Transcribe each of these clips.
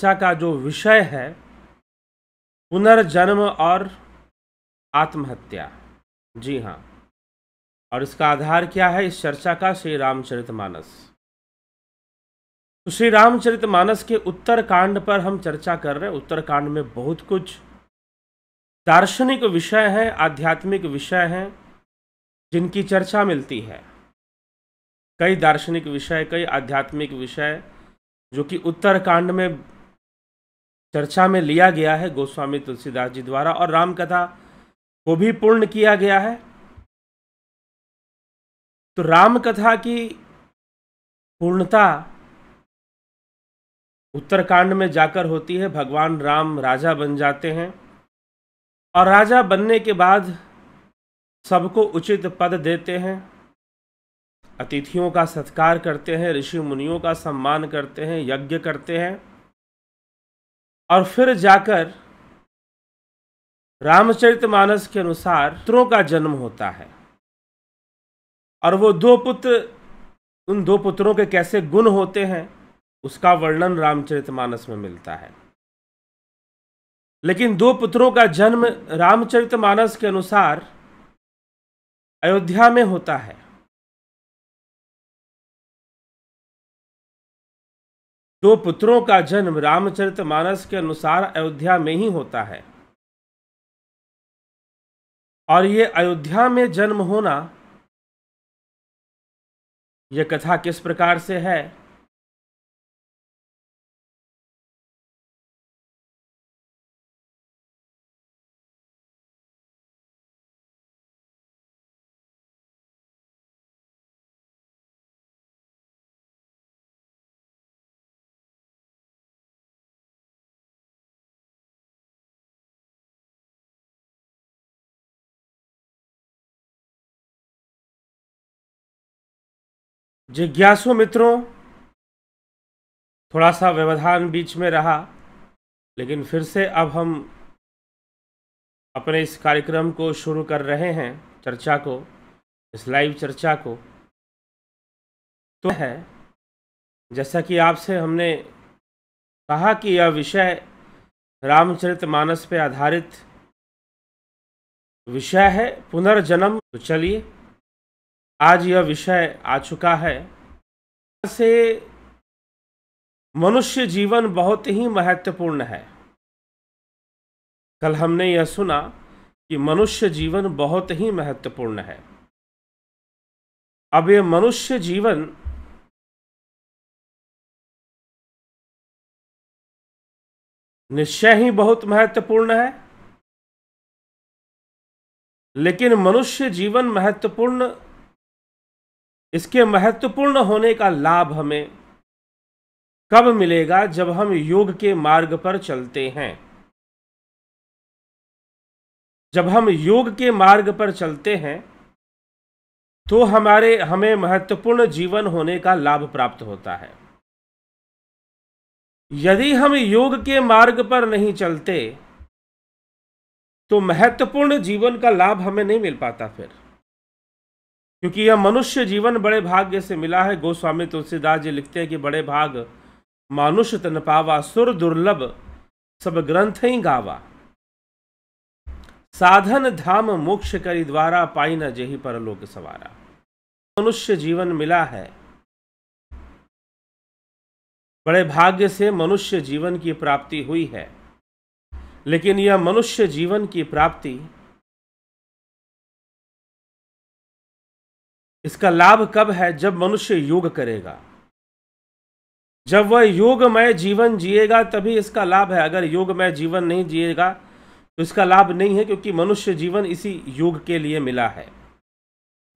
चर्चा का जो विषय है पुनर्जन्म और आत्महत्या जी हाँ और इसका आधार क्या है इस चर्चा का श्री रामचरित मानस तो श्री रामचरित मानस के उत्तर कांड पर हम चर्चा कर रहे हैं उत्तर कांड में बहुत कुछ दार्शनिक विषय हैं आध्यात्मिक विषय हैं जिनकी चर्चा मिलती है कई दार्शनिक विषय कई आध्यात्मिक विषय जो कि उत्तरकांड में चर्चा में लिया गया है गोस्वामी तुलसीदास जी द्वारा और रामकथा को भी पूर्ण किया गया है तो रामकथा की पूर्णता उत्तरकांड में जाकर होती है भगवान राम राजा बन जाते हैं और राजा बनने के बाद सबको उचित पद देते हैं अतिथियों का सत्कार करते हैं ऋषि मुनियों का सम्मान करते हैं यज्ञ करते हैं और फिर जाकर रामचरितमानस के अनुसार पुत्रों का जन्म होता है और वो दो पुत्र उन दो पुत्रों के कैसे गुण होते हैं उसका वर्णन रामचरितमानस में मिलता है लेकिन दो पुत्रों का जन्म रामचरितमानस के अनुसार अयोध्या में होता है दो पुत्रों का जन्म रामचरितमानस के अनुसार अयोध्या में ही होता है और ये अयोध्या में जन्म होना यह कथा किस प्रकार से है जिज्ञासु मित्रों थोड़ा सा व्यवधान बीच में रहा लेकिन फिर से अब हम अपने इस कार्यक्रम को शुरू कर रहे हैं चर्चा को इस लाइव चर्चा को तो है जैसा कि आपसे हमने कहा कि यह विषय रामचरित मानस पर आधारित विषय है पुनर्जन्म तो चलिए आज यह विषय आ चुका है से मनुष्य जीवन बहुत ही महत्वपूर्ण है कल हमने यह सुना कि मनुष्य जीवन बहुत ही महत्वपूर्ण है अब यह मनुष्य जीवन निश्चय ही बहुत महत्वपूर्ण है लेकिन मनुष्य जीवन महत्वपूर्ण इसके महत्वपूर्ण होने का लाभ हमें कब मिलेगा जब हम योग के मार्ग पर चलते हैं जब हम योग के मार्ग पर चलते हैं तो हमारे हमें महत्वपूर्ण जीवन होने का लाभ प्राप्त होता है यदि हम योग के मार्ग पर नहीं चलते तो महत्वपूर्ण जीवन का लाभ हमें नहीं मिल पाता फिर क्योंकि यह मनुष्य जीवन बड़े भाग्य से मिला है गोस्वामी तुलसीदास जी लिखते हैं कि बड़े भाग मानुष तन पावा सुर दुर्लभ सब ग्रंथ ही गावा साधन धाम मोक्ष करी द्वारा पाई न जही परलोक सवारा मनुष्य जीवन मिला है बड़े भाग्य से मनुष्य जीवन की प्राप्ति हुई है लेकिन यह मनुष्य जीवन की प्राप्ति इसका लाभ कब है जब मनुष्य योग करेगा जब वह योगमय जीवन जिएगा तभी इसका लाभ है अगर योगमय जीवन नहीं जिएगा तो इसका लाभ नहीं है क्योंकि मनुष्य जीवन इसी योग के लिए मिला है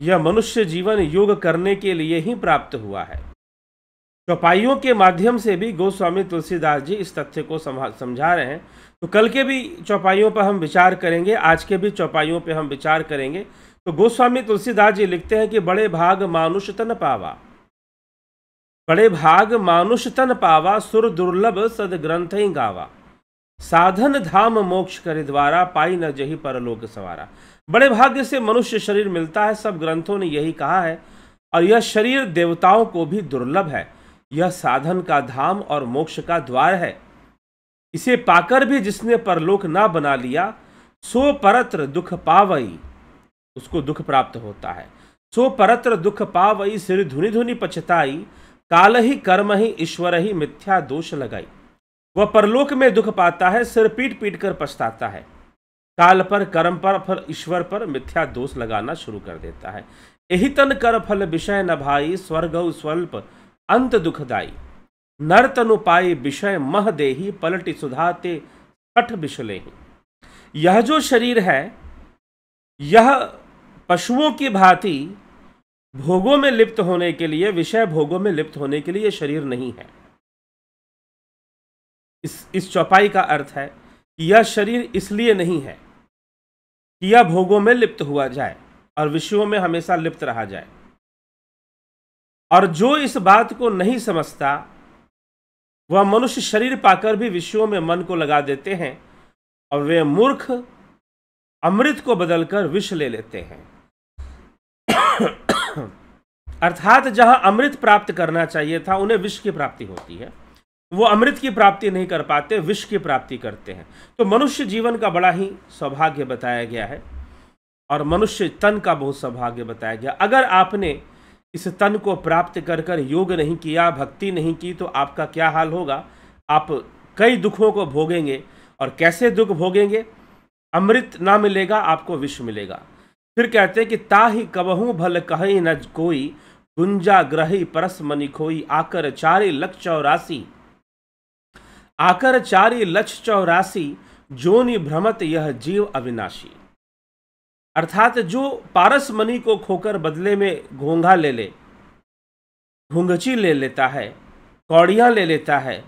यह मनुष्य जीवन योग करने के लिए ही प्राप्त हुआ है चौपाइयों के माध्यम से भी गोस्वामी तुलसीदास जी इस तथ्य को समझा रहे हैं तो कल के भी चौपाइयों पर हम विचार करेंगे आज के भी चौपाइयों पर हम विचार करेंगे तो गोस्वामी तुलसीदास जी लिखते हैं कि बड़े भाग मानुष तन पावा बड़े भाग मानुष तन पावा सुर दुर्लभ सद ग्रंथ ही गावा साधन धाम मोक्ष करे द्वारा पाई न जही परलोक सवारा बड़े भाग्य से मनुष्य शरीर मिलता है सब ग्रंथों ने यही कहा है और यह शरीर देवताओं को भी दुर्लभ है यह साधन का धाम और मोक्ष का द्वार है इसे पाकर भी जिसने परलोक ना बना लिया सो परत्र दुख पावई उसको दुख प्राप्त होता है सो परत्र दुख पावई सिर धुनि धुनि पछताई काल ही कर्म ही ईश्वर ही मिथ्या दोष लगाई वह परलोक में दुख पाता है सिर पीट पीट कर पछताता है काल पर कर्म पर फिर ईश्वर पर मिथ्या दोष लगाना शुरू कर देता है यही तन कर फल विषय न भाई स्वर्ग स्वल्प अंत दुखदाई नर तनु पाए विषय मह देही पलटि सुधाते कठ बिशले यह जो शरीर है यह पशुओं की भांति भोगों में लिप्त होने के लिए विषय भोगों में लिप्त होने के लिए शरीर नहीं है इस इस चौपाई का अर्थ है कि यह शरीर इसलिए नहीं है कि यह भोगों में लिप्त हुआ जाए और विषयों में हमेशा लिप्त रहा जाए और जो इस बात को नहीं समझता वह मनुष्य शरीर पाकर भी विषयों में मन को लगा देते हैं और वे मूर्ख अमृत को बदलकर विष ले लेते हैं अर्थात जहां अमृत प्राप्त करना चाहिए था उन्हें विष की प्राप्ति होती है वो अमृत की प्राप्ति नहीं कर पाते विष की प्राप्ति करते हैं तो मनुष्य जीवन का बड़ा ही सौभाग्य बताया गया है और मनुष्य तन का बहुत सौभाग्य बताया गया अगर आपने इस तन को प्राप्त कर कर योग नहीं किया भक्ति नहीं की तो आपका क्या हाल होगा आप कई दुखों को भोगेंगे और कैसे दुख भोगेंगे अमृत ना मिलेगा आपको विष मिलेगा फिर कहते हैं कि ताही कबहू भल कहीं न कोई गुंजा ग्रही परस मनी खोई आकर चारी लक्ष चौरासी आकर चारी लक्ष चौरासी जोनि भ्रमत यह जीव अविनाशी अर्थात जो पारस मनी को खोकर बदले में घोंघा ले ले घुंगची ले लेता है कौड़ियां ले लेता है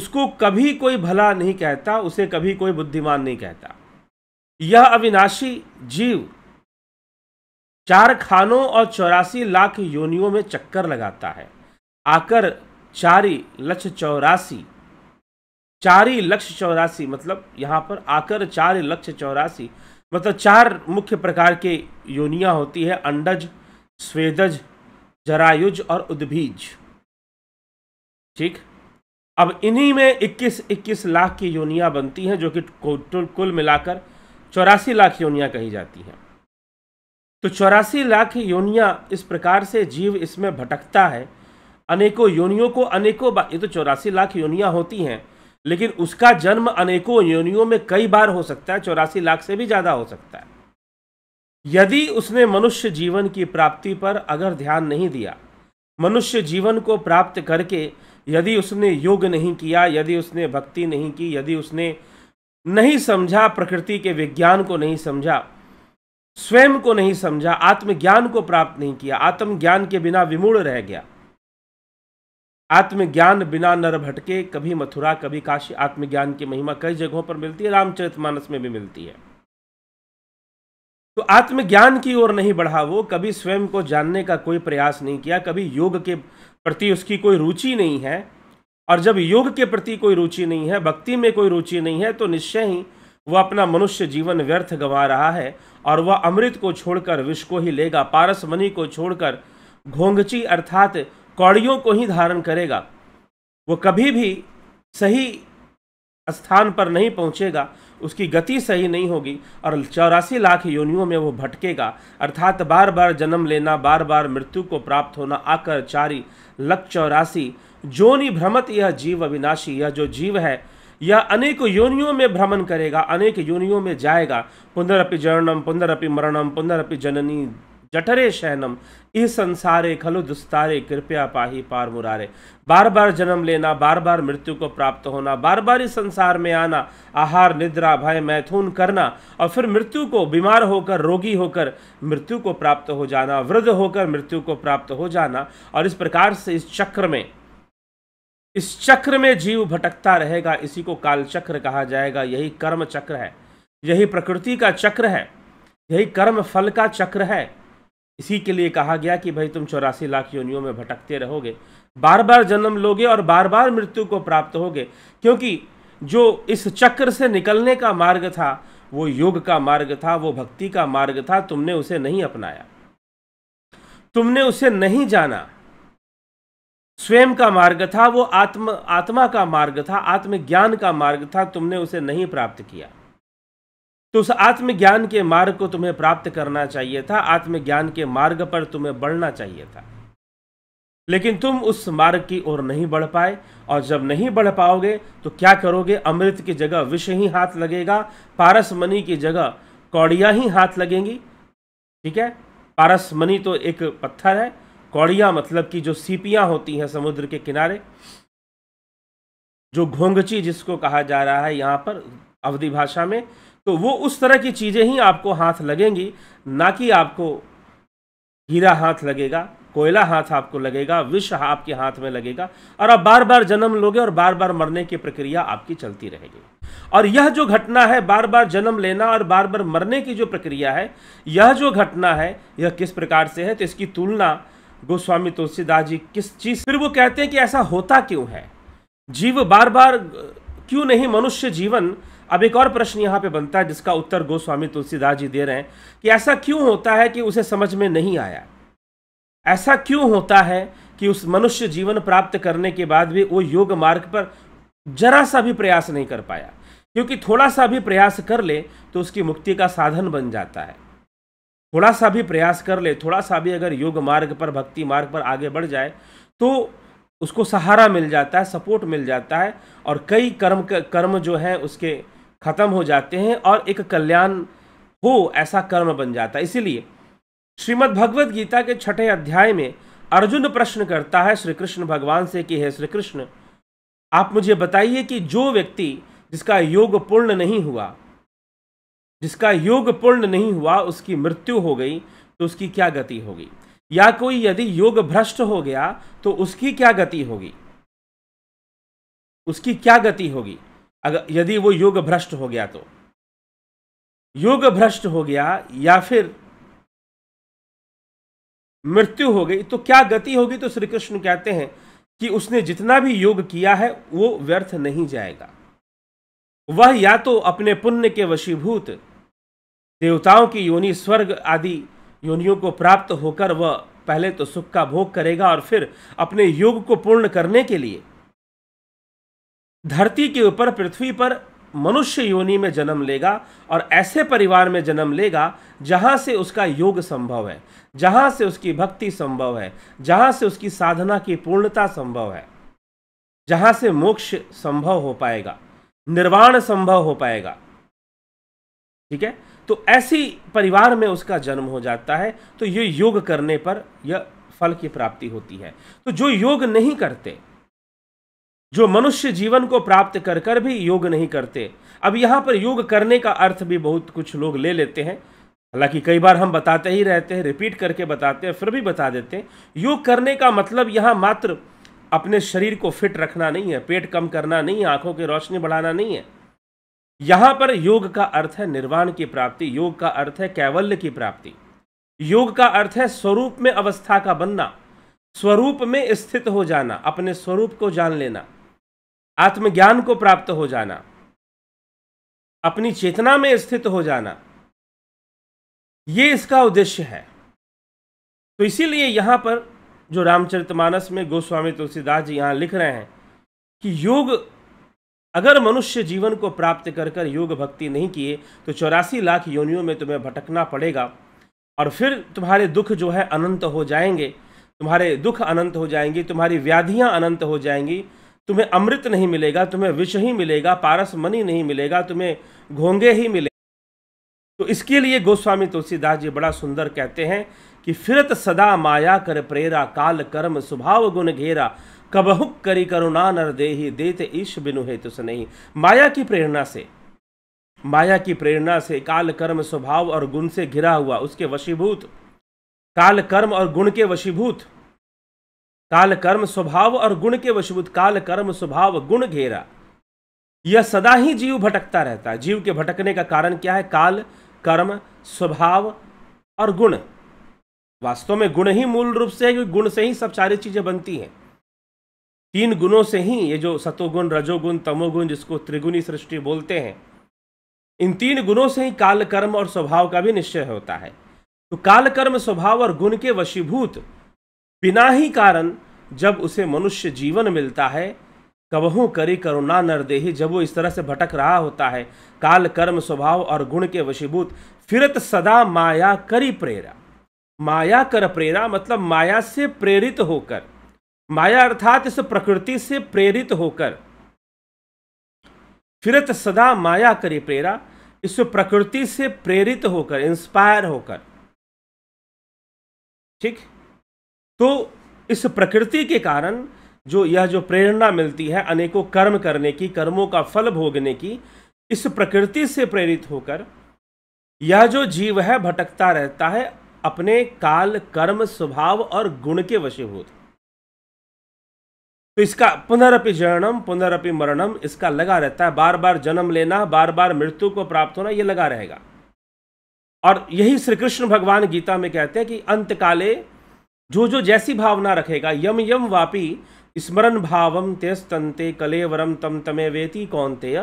उसको कभी कोई भला नहीं कहता उसे कभी कोई बुद्धिमान नहीं कहता यह अविनाशी जीव चार खानों और चौरासी लाख योनियों में चक्कर लगाता है आकर चारी लक्ष्य चौरासी चारी लक्ष्य चौरासी मतलब यहाँ पर आकर चार लक्ष्य चौरासी मतलब चार मुख्य प्रकार के योनियाँ होती है अंडज स्वेदज जरायुज और उद्भीज ठीक अब इन्हीं में 21 21 लाख की योनियाँ बनती हैं जो कि कुल मिलाकर चौरासी लाख योनियाँ कही जाती हैं तो चौरासी लाख योनिया इस प्रकार से जीव इसमें भटकता है अनेकों योनियों को अनेकों बार ये तो चौरासी लाख योनिया होती हैं लेकिन उसका जन्म अनेकों योनियों में कई बार हो सकता है चौरासी लाख से भी ज़्यादा हो सकता है यदि उसने मनुष्य जीवन की प्राप्ति पर अगर ध्यान नहीं दिया मनुष्य जीवन को प्राप्त करके यदि उसने योग नहीं किया यदि उसने भक्ति नहीं की यदि उसने नहीं समझा प्रकृति के विज्ञान को नहीं समझा स्वयं को नहीं समझा आत्मज्ञान को प्राप्त नहीं किया आत्मज्ञान के बिना विमूढ़ रह गया आत्मज्ञान बिना नर भटके कभी मथुरा कभी काशी आत्मज्ञान की महिमा कई जगहों पर मिलती है रामचरितमानस में भी मिलती है तो आत्मज्ञान की ओर नहीं बढ़ा वो कभी स्वयं को जानने का कोई प्रयास नहीं किया कभी योग के प्रति उसकी कोई रुचि नहीं है और जब योग के प्रति कोई रुचि नहीं है भक्ति में कोई रुचि नहीं है तो निश्चय ही वह अपना मनुष्य जीवन व्यर्थ गंवा रहा है और वह अमृत को छोड़कर विष को ही लेगा पारस मणि को छोड़कर घोंघची अर्थात कौड़ियों को ही धारण करेगा वो कभी भी सही स्थान पर नहीं पहुंचेगा उसकी गति सही नहीं होगी और चौरासी लाख योनियों में वो भटकेगा अर्थात बार बार जन्म लेना बार बार मृत्यु को प्राप्त होना आकर चारी लक चौरासी नहीं भ्रमत यह जीव अविनाशी यह जो जीव है यह अनेक योनियों में भ्रमण करेगा अनेक योनियों में जाएगा पुनरअपि जननम पुनरअपि मरणम पुनरअपि जननी जठरे शयनम इस संसारे खलु दुस्तारे कृपया पाही पार मुरारे बार बार जन्म लेना बार बार मृत्यु को प्राप्त होना बार बार इस संसार में आना आहार निद्रा भय मैथुन करना और फिर मृत्यु को बीमार होकर रोगी होकर मृत्यु को प्राप्त हो जाना वृद्ध होकर मृत्यु को प्राप्त हो जाना और इस प्रकार से इस चक्र में इस चक्र में जीव भटकता रहेगा इसी को काल चक्र कहा जाएगा यही कर्म चक्र है यही प्रकृति का चक्र है यही कर्म फल का चक्र है इसी के लिए कहा गया कि भाई तुम चौरासी लाख योनियों में भटकते रहोगे बार बार जन्म लोगे और बार बार मृत्यु को प्राप्त होगे क्योंकि जो इस चक्र से निकलने का मार्ग था वो योग का मार्ग था वो भक्ति का मार्ग था तुमने उसे नहीं अपनाया तुमने उसे नहीं जाना स्वयं का मार्ग था वो आत्म आत्मा का मार्ग था आत्मज्ञान का मार्ग था तुमने उसे नहीं प्राप्त किया तो उस आत्मज्ञान के मार्ग को तुम्हें प्राप्त करना चाहिए था आत्मज्ञान के मार्ग पर तुम्हें बढ़ना चाहिए था लेकिन तुम उस मार्ग की ओर नहीं बढ़ पाए और जब नहीं बढ़ पाओगे तो क्या करोगे अमृत की जगह विष ही हाथ लगेगा पारस मनी की जगह कौड़िया ही हाथ लगेंगी ठीक है पारस मनी तो एक पत्थर है कौड़ियाँ मतलब कि जो सीपियाँ होती हैं समुद्र के किनारे जो घोंगची जिसको कहा जा रहा है यहाँ पर अवधि भाषा में तो वो उस तरह की चीज़ें ही आपको हाथ लगेंगी ना कि आपको हीरा हाथ लगेगा कोयला हाथ आपको लगेगा विष आपके हाथ में लगेगा और आप बार बार जन्म लोगे और बार बार मरने की प्रक्रिया आपकी चलती रहेगी और यह जो घटना है बार बार जन्म लेना और बार बार मरने की जो प्रक्रिया है यह जो घटना है यह किस प्रकार से है तो इसकी तुलना गोस्वामी तुलसीदास जी किस चीज फिर वो कहते हैं कि ऐसा होता क्यों है जीव बार बार क्यों नहीं मनुष्य जीवन अब एक और प्रश्न यहाँ पे बनता है जिसका उत्तर गोस्वामी तुलसीदास जी दे रहे हैं कि ऐसा क्यों होता है कि उसे समझ में नहीं आया ऐसा क्यों होता है कि उस मनुष्य जीवन प्राप्त करने के बाद भी वो योग मार्ग पर जरा सा भी प्रयास नहीं कर पाया क्योंकि थोड़ा सा भी प्रयास कर ले तो उसकी मुक्ति का साधन बन जाता है थोड़ा सा भी प्रयास कर ले थोड़ा सा भी अगर योग मार्ग पर भक्ति मार्ग पर आगे बढ़ जाए तो उसको सहारा मिल जाता है सपोर्ट मिल जाता है और कई कर्म कर्म जो है उसके ख़त्म हो जाते हैं और एक कल्याण हो ऐसा कर्म बन जाता है इसीलिए श्रीमद् भगवद गीता के छठे अध्याय में अर्जुन प्रश्न करता है श्री कृष्ण भगवान से कि हे श्री कृष्ण आप मुझे बताइए कि जो व्यक्ति जिसका योग पूर्ण नहीं हुआ जिसका योग पूर्ण नहीं हुआ उसकी मृत्यु हो गई तो उसकी क्या गति होगी या कोई यदि योग भ्रष्ट हो गया तो उसकी क्या गति होगी उसकी क्या गति होगी अगर यदि वो योग भ्रष्ट हो गया तो योग भ्रष्ट हो गया या फिर मृत्यु हो गई तो क्या गति होगी तो श्री कृष्ण कहते हैं कि उसने जितना भी योग किया है वो व्यर्थ नहीं जाएगा वह या तो अपने पुण्य के वशीभूत देवताओं की योनि स्वर्ग आदि योनियों को प्राप्त होकर वह पहले तो सुख का भोग करेगा और फिर अपने युग को पूर्ण करने के लिए धरती के ऊपर पृथ्वी पर मनुष्य योनि में जन्म लेगा और ऐसे परिवार में जन्म लेगा जहां से उसका योग संभव है जहां से उसकी भक्ति संभव है जहां से उसकी साधना की पूर्णता संभव है जहां से मोक्ष संभव हो पाएगा निर्वाण संभव हो पाएगा ठीक है तो ऐसी परिवार में उसका जन्म हो जाता है तो ये योग करने पर यह फल की प्राप्ति होती है तो जो योग नहीं करते जो मनुष्य जीवन को प्राप्त कर कर भी योग नहीं करते अब यहां पर योग करने का अर्थ भी बहुत कुछ लोग ले लेते हैं हालांकि कई बार हम बताते ही रहते हैं रिपीट करके बताते हैं फिर भी बता देते हैं योग करने का मतलब यहां मात्र अपने शरीर को फिट रखना नहीं है पेट कम करना नहीं है आंखों की रोशनी बढ़ाना नहीं है यहां पर योग का अर्थ है निर्वाण की प्राप्ति योग का अर्थ है कैवल्य की प्राप्ति योग का अर्थ है स्वरूप में अवस्था का बनना स्वरूप में स्थित हो जाना अपने स्वरूप को जान लेना आत्मज्ञान को प्राप्त हो जाना अपनी चेतना में स्थित हो जाना ये इसका उद्देश्य है तो इसीलिए यहां पर जो रामचरितमानस में गोस्वामी तुलसीदास जी यहां लिख रहे हैं कि योग अगर मनुष्य जीवन को प्राप्त कर कर योग भक्ति नहीं किए तो चौरासी लाख योनियों में तुम्हें भटकना पड़ेगा और फिर तुम्हारे दुख जो है अनंत हो जाएंगे तुम्हारे दुख अनंत हो जाएंगे तुम्हारी व्याधियाँ अनंत हो जाएंगी तुम्हें अमृत नहीं मिलेगा तुम्हें विष ही मिलेगा पारस मनी नहीं मिलेगा तुम्हें घोंगे ही मिले तो इसके लिए गोस्वामी तुलसीदास जी बड़ा सुंदर कहते हैं कि फिरत सदा माया कर प्रेरा काल कर्म स्वभाव गुण घेरा कबहुक करी करुणा नर देही देते ईश बिनु हेतु से नहीं माया की प्रेरणा से माया की प्रेरणा से काल कर्म स्वभाव और गुण से घिरा हुआ उसके वशीभूत काल कर्म और गुण के वशीभूत काल कर्म स्वभाव और गुण के वशीभूत काल कर्म स्वभाव गुण घेरा यह सदा ही जीव भटकता रहता है जीव के भटकने का कारण क्या है काल कर्म स्वभाव और गुण वास्तव में गुण ही मूल रूप से है क्योंकि गुण से ही सब सारी चीजें बनती हैं तीन गुणों से ही ये जो सतोगुण रजोगुण तमोगुण जिसको त्रिगुणी सृष्टि बोलते हैं इन तीन गुणों से ही काल कर्म और स्वभाव का भी निश्चय होता है तो काल कर्म स्वभाव और गुण के वशीभूत बिना ही कारण जब उसे मनुष्य जीवन मिलता है कबहू करी करुणा नरदेही जब वो इस तरह से भटक रहा होता है काल कर्म स्वभाव और गुण के वशीभूत फिरत सदा माया करी प्रेरा माया कर प्रेरा मतलब माया से प्रेरित होकर माया अर्थात इस प्रकृति से प्रेरित होकर फिरत सदा माया करे प्रेरा इस प्रकृति से प्रेरित होकर इंस्पायर होकर ठीक तो इस प्रकृति के कारण जो यह जो प्रेरणा मिलती है अनेकों कर्म करने की कर्मों का फल भोगने की इस प्रकृति से प्रेरित होकर यह जो जीव है भटकता रहता है अपने काल कर्म स्वभाव और गुण के वशीभूत तो इसका पुनरअपि जनम पुनरअपि मरणम इसका लगा रहता है बार बार जन्म लेना बार बार मृत्यु को प्राप्त होना यह लगा रहेगा और यही श्री कृष्ण भगवान गीता में कहते हैं कि अंत काले जो जो जैसी भावना रखेगा यम यम वापी स्मरण भावम त्यस्तंते कलेवरम तम तमे वेती कौनते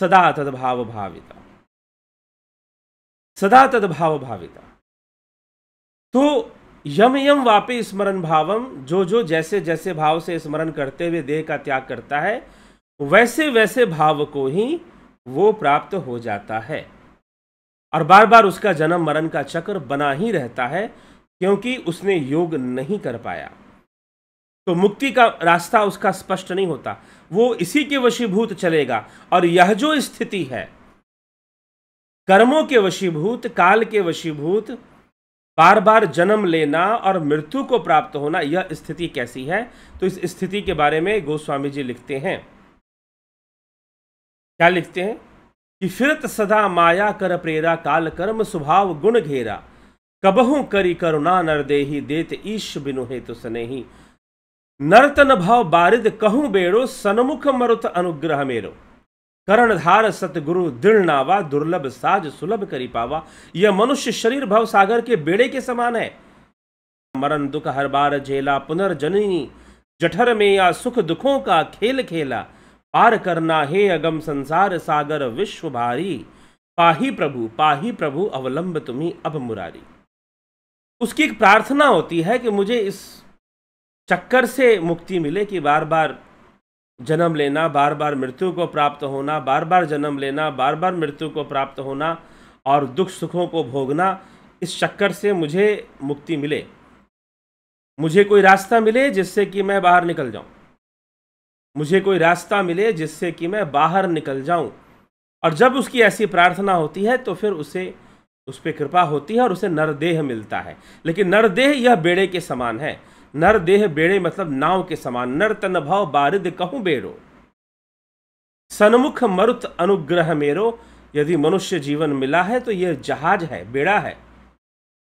सदा तदभाव भाविता सदा तदभाव भाविता तो यम यम वापी स्मरण भावम जो जो जैसे जैसे भाव से स्मरण करते हुए देह का त्याग करता है वैसे वैसे भाव को ही वो प्राप्त हो जाता है और बार बार उसका जन्म मरण का चक्र बना ही रहता है क्योंकि उसने योग नहीं कर पाया तो मुक्ति का रास्ता उसका स्पष्ट नहीं होता वो इसी के वशीभूत चलेगा और यह जो स्थिति है कर्मों के वशीभूत काल के वशीभूत बार बार जन्म लेना और मृत्यु को प्राप्त होना यह स्थिति कैसी है तो इस स्थिति के बारे में गोस्वामी जी लिखते हैं क्या लिखते हैं कि फिरत सदा माया कर प्रेरा काल कर्म स्वभाव गुण घेरा कबहू करी करुणा नर देही देत ईश बिनु हेतु स्नेही नर्तन भाव बारिद कहूं बेड़ो सनमुख मरुत अनुग्रह मेरो करणधार सतगुरु दृढ़ नावा दुर्लभ साज सुलभ करी पावा यह मनुष्य शरीर भव सागर के बेड़े के समान है मरण दुख हर बार झेला पुनर्जननी जठर में या सुख दुखों का खेल खेला पार करना हे अगम संसार सागर विश्व भारी पाही प्रभु पाही प्रभु अवलंब तुम्हें अब मुरारी उसकी एक प्रार्थना होती है कि मुझे इस चक्कर से मुक्ति मिले कि बार बार जन्म लेना बार बार मृत्यु को प्राप्त होना बार बार जन्म लेना बार बार मृत्यु को प्राप्त होना और दुख सुखों को भोगना इस चक्कर से मुझे मुक्ति मिले मुझे कोई रास्ता मिले जिससे कि मैं बाहर निकल जाऊं मुझे कोई रास्ता मिले जिससे कि मैं बाहर निकल जाऊं और जब उसकी ऐसी प्रार्थना होती है तो फिर उसे उस पर कृपा होती है और उसे नरदेह मिलता है लेकिन नरदेह यह बेड़े के समान है नर देह बेड़े मतलब नाव के समान नर तन भाव बारिद कहूं बेड़ो सन्मुख मरुत अनुग्रह मेरो यदि मनुष्य जीवन मिला है तो यह जहाज है बेड़ा है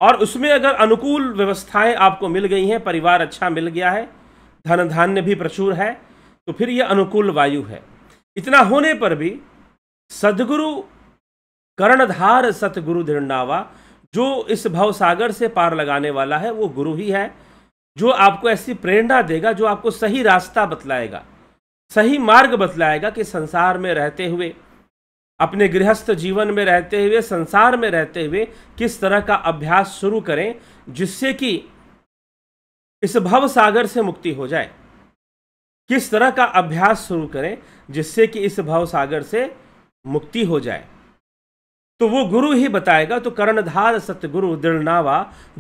और उसमें अगर अनुकूल व्यवस्थाएं आपको मिल गई हैं परिवार अच्छा मिल गया है धन धान्य भी प्रचुर है तो फिर यह अनुकूल वायु है इतना होने पर भी सदगुरु कर्णधार सतगुरु धृणावा जो इस भवसागर से पार लगाने वाला है वो गुरु ही है जो आपको ऐसी प्रेरणा देगा जो आपको सही रास्ता बतलाएगा सही मार्ग बतलाएगा कि संसार में रहते हुए अपने गृहस्थ जीवन में रहते हुए संसार में रहते हुए किस तरह का अभ्यास शुरू करें जिससे कि इस भव सागर से मुक्ति हो जाए किस तरह का अभ्यास शुरू करें जिससे कि इस भव सागर से मुक्ति हो जाए तो वो गुरु ही बताएगा तो कर्णधार सतगुरु दृढ़नावा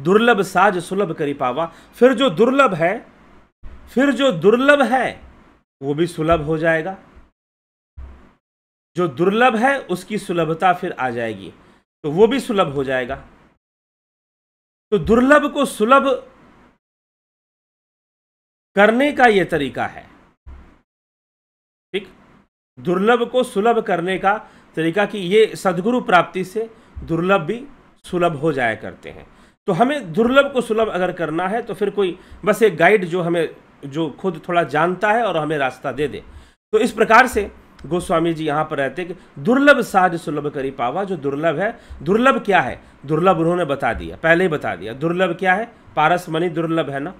दुर्लभ साज सुलभ करी पावा फिर जो दुर्लभ है फिर जो दुर्लभ है वो भी सुलभ हो जाएगा जो दुर्लभ है उसकी सुलभता फिर आ जाएगी तो वो भी सुलभ हो जाएगा तो दुर्लभ को सुलभ करने का ये तरीका है ठीक दुर्लभ को सुलभ करने का तरीका तो कि ये सदगुरु प्राप्ति से दुर्लभ भी सुलभ हो जाया करते हैं तो हमें दुर्लभ को सुलभ अगर करना है तो फिर कोई बस एक गाइड जो हमें जो खुद थोड़ा जानता है और हमें रास्ता दे दे तो इस प्रकार से गोस्वामी जी यहाँ पर रहते कि दुर्लभ साज सुलभ करी पावा जो दुर्लभ है दुर्लभ क्या है दुर्लभ उन्होंने बता दिया पहले ही बता दिया दुर्लभ क्या है पारस मणि दुर्लभ है ना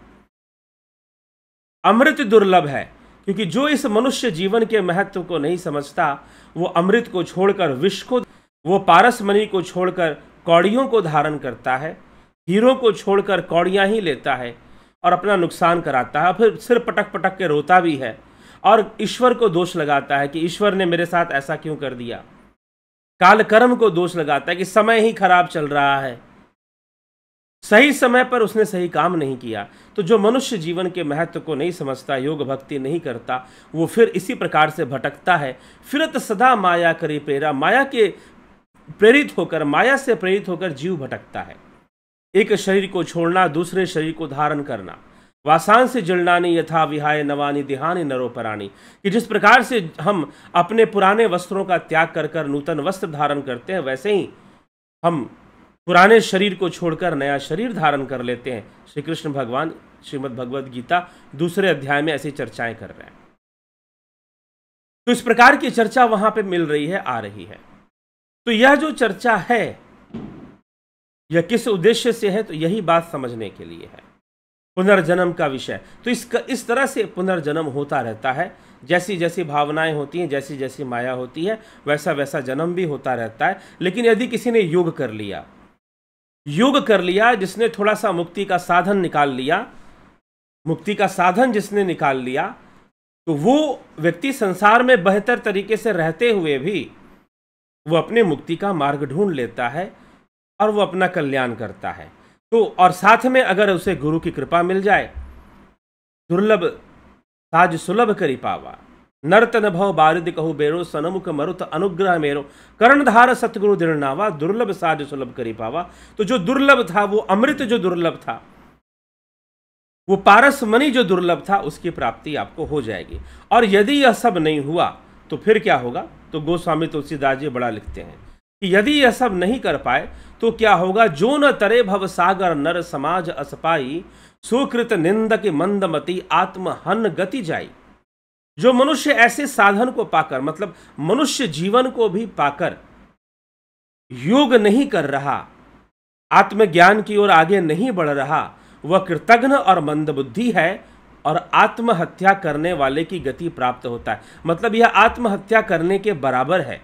अमृत दुर्लभ है क्योंकि जो इस मनुष्य जीवन के महत्व को नहीं समझता वो अमृत को छोड़कर विष को वो मनी को छोड़कर कौड़ियों को धारण करता है हीरो को छोड़कर कौड़ियाँ ही लेता है और अपना नुकसान कराता है फिर सिर पटक पटक के रोता भी है और ईश्वर को दोष लगाता है कि ईश्वर ने मेरे साथ ऐसा क्यों कर दिया कालकर्म को दोष लगाता है कि समय ही खराब चल रहा है सही समय पर उसने सही काम नहीं किया तो जो मनुष्य जीवन के महत्व को नहीं समझता योग भक्ति नहीं करता वो फिर इसी प्रकार से भटकता है फिरत सदा माया करी प्रेरा माया के प्रेरित होकर माया से प्रेरित होकर जीव भटकता है एक शरीर को छोड़ना दूसरे शरीर को धारण करना वासान से जलनानी यथा विहाय नवानी नरो नरोपराणी कि जिस प्रकार से हम अपने पुराने वस्त्रों का त्याग कर कर नूतन वस्त्र धारण करते हैं वैसे ही हम पुराने शरीर को छोड़कर नया शरीर धारण कर लेते हैं श्री कृष्ण भगवान श्रीमद भगवद गीता दूसरे अध्याय में ऐसी चर्चाएं कर रहे हैं तो इस प्रकार की चर्चा वहां पे मिल रही है आ रही है तो यह जो चर्चा है यह किस उद्देश्य से है तो यही बात समझने के लिए है पुनर्जन्म का विषय तो इस इस तरह से पुनर्जन्म होता रहता है जैसी जैसी भावनाएं होती हैं जैसी जैसी माया होती है वैसा वैसा जन्म भी होता रहता है लेकिन यदि किसी ने योग कर लिया योग कर लिया जिसने थोड़ा सा मुक्ति का साधन निकाल लिया मुक्ति का साधन जिसने निकाल लिया तो वो व्यक्ति संसार में बेहतर तरीके से रहते हुए भी वो अपने मुक्ति का मार्ग ढूंढ लेता है और वो अपना कल्याण करता है तो और साथ में अगर उसे गुरु की कृपा मिल जाए दुर्लभ साज सुलभ करी पावा नर्तन भव बारिद कहु बेरो सनमुख मरुत अनुग्रह मेरो कर्णधार सतगुरु दृढ़नावा दुर्लभ साध सुलभ करी पावा तो जो दुर्लभ था वो अमृत जो दुर्लभ था वो पारस मणि जो दुर्लभ था उसकी प्राप्ति आपको हो जाएगी और यदि यह सब नहीं हुआ तो फिर क्या होगा तो गोस्वामी तुलसीदास जी बड़ा लिखते हैं कि यदि यह सब नहीं कर पाए तो क्या होगा जो न तरे भव सागर नर समाज असपाई सुकृत निंदक मंदमती आत्महन गति जाई जो मनुष्य ऐसे साधन को पाकर मतलब मनुष्य जीवन को भी पाकर योग नहीं कर रहा आत्मज्ञान की ओर आगे नहीं बढ़ रहा वह कृतघ्न और मंदबुद्धि है और आत्महत्या करने वाले की गति प्राप्त होता है मतलब यह आत्महत्या करने के बराबर है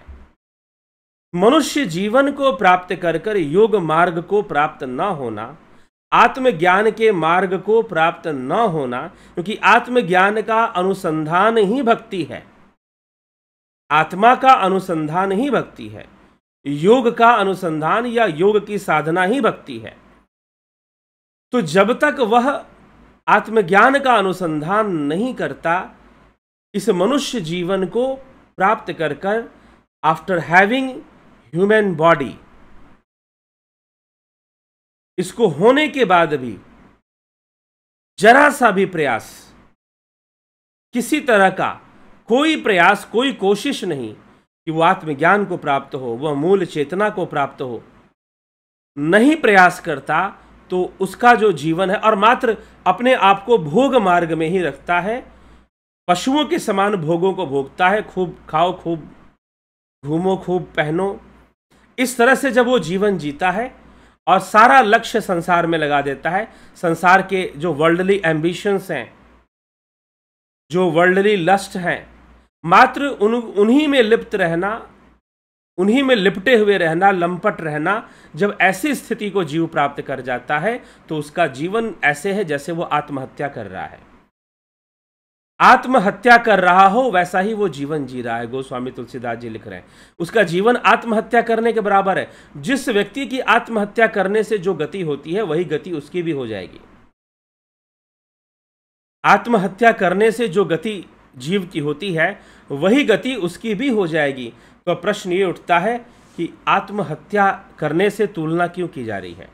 मनुष्य जीवन को प्राप्त कर कर योग मार्ग को प्राप्त न होना आत्मज्ञान के मार्ग को प्राप्त न होना क्योंकि आत्मज्ञान का अनुसंधान ही भक्ति है आत्मा का अनुसंधान ही भक्ति है योग का अनुसंधान या योग की साधना ही भक्ति है तो जब तक वह आत्मज्ञान का अनुसंधान नहीं करता इस मनुष्य जीवन को प्राप्त कर कर आफ्टर हैविंग ह्यूमन बॉडी इसको होने के बाद भी जरा सा भी प्रयास किसी तरह का कोई प्रयास कोई कोशिश नहीं कि वह आत्मज्ञान को प्राप्त हो वह मूल चेतना को प्राप्त हो नहीं प्रयास करता तो उसका जो जीवन है और मात्र अपने आप को भोग मार्ग में ही रखता है पशुओं के समान भोगों को भोगता है खूब खाओ खूब घूमो खूब पहनो इस तरह से जब वो जीवन जीता है और सारा लक्ष्य संसार में लगा देता है संसार के जो वर्ल्डली एम्बिशंस हैं जो वर्ल्डली लस्ट हैं मात्र उन उन्हीं में लिप्त रहना उन्हीं में लिपटे हुए रहना लंपट रहना जब ऐसी स्थिति को जीव प्राप्त कर जाता है तो उसका जीवन ऐसे है जैसे वो आत्महत्या कर रहा है आत्महत्या कर रहा हो वैसा ही वो जीवन जी रहा है गोस्वामी तुलसीदास जी लिख रहे हैं उसका जीवन आत्महत्या करने के बराबर है जिस व्यक्ति की आत्महत्या करने से जो गति होती है वही गति उसकी भी हो जाएगी आत्महत्या करने से जो गति जीव की होती है वही गति उसकी भी हो जाएगी तो प्रश्न ये उठता है कि आत्महत्या करने से तुलना क्यों की जा रही है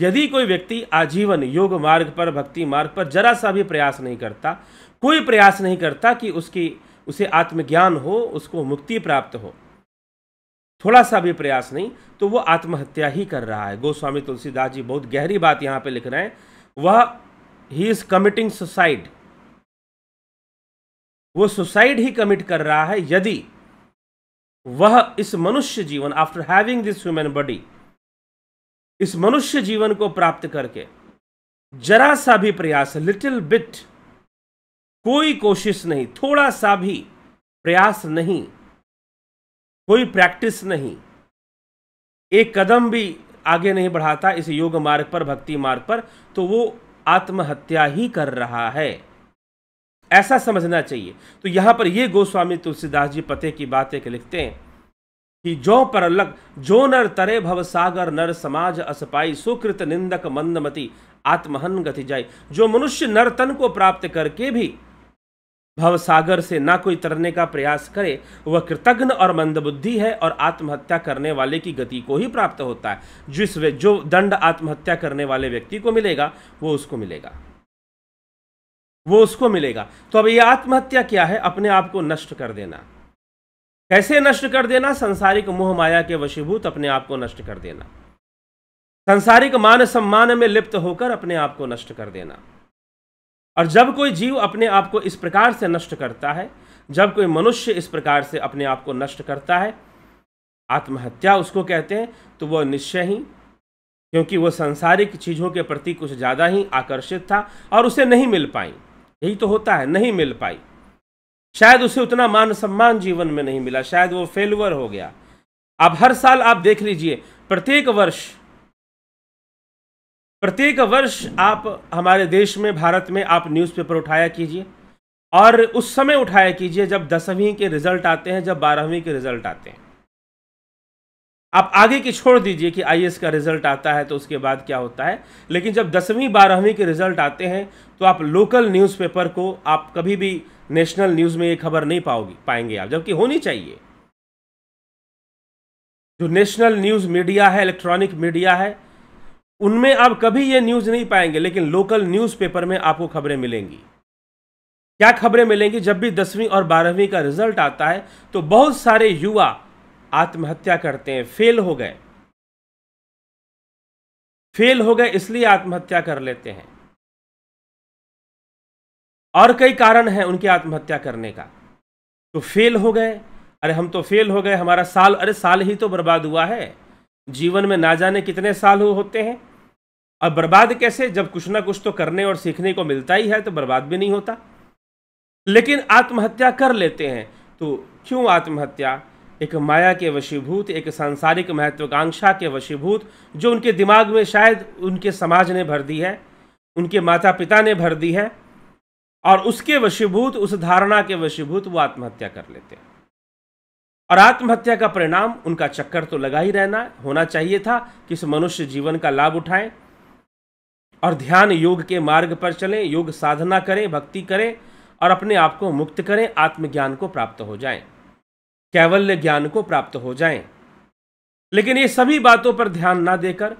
यदि कोई व्यक्ति आजीवन योग मार्ग पर भक्ति मार्ग पर जरा सा भी प्रयास नहीं करता कोई प्रयास नहीं करता कि उसकी उसे आत्मज्ञान हो उसको मुक्ति प्राप्त हो थोड़ा सा भी प्रयास नहीं तो वो आत्महत्या ही कर रहा है गोस्वामी तुलसीदास जी बहुत गहरी बात यहाँ पे लिख रहे हैं वह ही इज कमिटिंग सुसाइड वो सुसाइड ही कमिट कर रहा है यदि वह इस मनुष्य जीवन after having this human body इस मनुष्य जीवन को प्राप्त करके जरा सा भी प्रयास लिटिल बिट कोई कोशिश नहीं थोड़ा सा भी प्रयास नहीं कोई प्रैक्टिस नहीं एक कदम भी आगे नहीं बढ़ाता इस योग मार्ग पर भक्ति मार्ग पर तो वो आत्महत्या ही कर रहा है ऐसा समझना चाहिए तो यहां पर ये गोस्वामी तुलसीदास जी पते की बात एक लिखते हैं कि जो परलक जो नर तरे भव सागर नर समाज असपाई सुकृत निंदक मंदमति आत्महन गति जाए जो मनुष्य नर तन को प्राप्त करके भी भवसागर से ना कोई तरने का प्रयास करे वह कृतघ्न और मंदबुद्धि है और आत्महत्या करने वाले की गति को ही प्राप्त होता है जिस वे जो दंड आत्महत्या करने वाले व्यक्ति को मिलेगा वो उसको मिलेगा वो उसको मिलेगा तो अब ये आत्महत्या क्या है अपने आप को नष्ट कर देना कैसे नष्ट कर देना संसारिक मोह माया के वशीभूत अपने आप को नष्ट कर देना संसारिक मान सम्मान में लिप्त होकर अपने आप को नष्ट कर देना और जब कोई जीव अपने आप को इस प्रकार से नष्ट करता है जब कोई मनुष्य इस प्रकार से अपने आप को नष्ट करता है आत्महत्या उसको कहते हैं तो वह निश्चय ही क्योंकि वह सांसारिक चीज़ों के प्रति कुछ ज़्यादा ही आकर्षित था और उसे नहीं मिल पाई यही तो होता है नहीं मिल पाई शायद उसे उतना मान सम्मान जीवन में नहीं मिला शायद वो फेलवर हो गया अब हर साल आप देख लीजिए प्रत्येक वर्ष प्रत्येक वर्ष आप हमारे देश में भारत में आप न्यूज़पेपर उठाया कीजिए और उस समय उठाया कीजिए जब दसवीं के रिजल्ट आते हैं जब बारहवीं के रिजल्ट आते हैं आप आगे की छोड़ दीजिए कि आईएएस का रिजल्ट आता है तो उसके बाद क्या होता है लेकिन जब दसवीं बारहवीं के रिजल्ट आते हैं तो आप लोकल न्यूज़पेपर को आप कभी भी नेशनल न्यूज़ में ये खबर नहीं पाओगी पाएंगे आप जबकि होनी चाहिए जो नेशनल न्यूज़ मीडिया है इलेक्ट्रॉनिक मीडिया है उनमें आप कभी ये न्यूज़ नहीं पाएंगे लेकिन लोकल न्यूज़पेपर में आपको खबरें मिलेंगी क्या खबरें मिलेंगी जब भी दसवीं और बारहवीं का रिजल्ट आता है तो बहुत सारे युवा आत्महत्या करते हैं फेल हो गए फेल हो गए इसलिए आत्महत्या कर लेते हैं और कई कारण हैं उनकी आत्महत्या करने का तो फेल हो गए अरे हम तो फेल हो गए हमारा साल अरे साल ही तो बर्बाद हुआ है जीवन में ना जाने कितने साल होते हैं और बर्बाद कैसे जब कुछ ना कुछ तो करने और सीखने को मिलता ही है तो बर्बाद भी नहीं होता लेकिन आत्महत्या कर लेते हैं तो क्यों आत्महत्या एक माया के वशीभूत एक सांसारिक महत्वाकांक्षा के वशीभूत जो उनके दिमाग में शायद उनके समाज ने भर दी है उनके माता पिता ने भर दी है और उसके वशीभूत उस धारणा के वशीभूत वो आत्महत्या कर लेते हैं और आत्महत्या का परिणाम उनका चक्कर तो लगा ही रहना होना चाहिए था कि इस मनुष्य जीवन का लाभ उठाएं और ध्यान योग के मार्ग पर चलें योग साधना करें भक्ति करें और अपने आप को मुक्त करें आत्मज्ञान को प्राप्त हो जाएं कैवल्य ज्ञान को प्राप्त हो जाएं लेकिन ये सभी बातों पर ध्यान ना देकर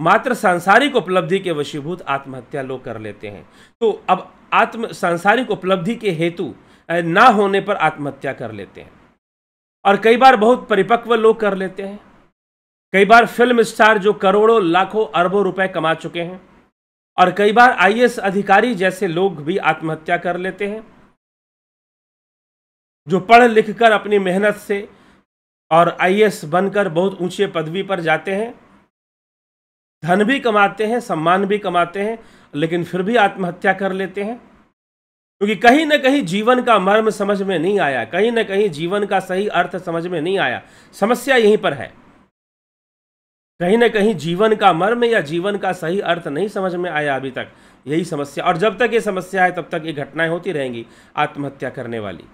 मात्र सांसारिक उपलब्धि के वशीभूत आत्महत्या लोग कर लेते हैं तो अब आत्म सांसारिक उपलब्धि के हेतु ना होने पर आत्महत्या कर लेते हैं और कई बार बहुत परिपक्व लोग कर लेते हैं कई बार फिल्म स्टार जो करोड़ों लाखों अरबों रुपए कमा चुके हैं और कई बार आईएएस अधिकारी जैसे लोग भी आत्महत्या कर लेते हैं जो पढ़ लिख कर अपनी मेहनत से और आईएएस बनकर बहुत ऊंचे पदवी पर जाते हैं धन भी कमाते हैं सम्मान भी कमाते हैं लेकिन फिर भी आत्महत्या कर लेते हैं क्योंकि कहीं ना कहीं जीवन का मर्म समझ में नहीं आया कहीं ना कहीं जीवन का सही अर्थ समझ में नहीं आया समस्या यहीं पर है कहीं ना कहीं जीवन का मर्म या जीवन का सही अर्थ नहीं समझ में आया अभी तक यही समस्या और जब तक ये समस्या है तब तक ये घटनाएं होती रहेंगी आत्महत्या करने वाली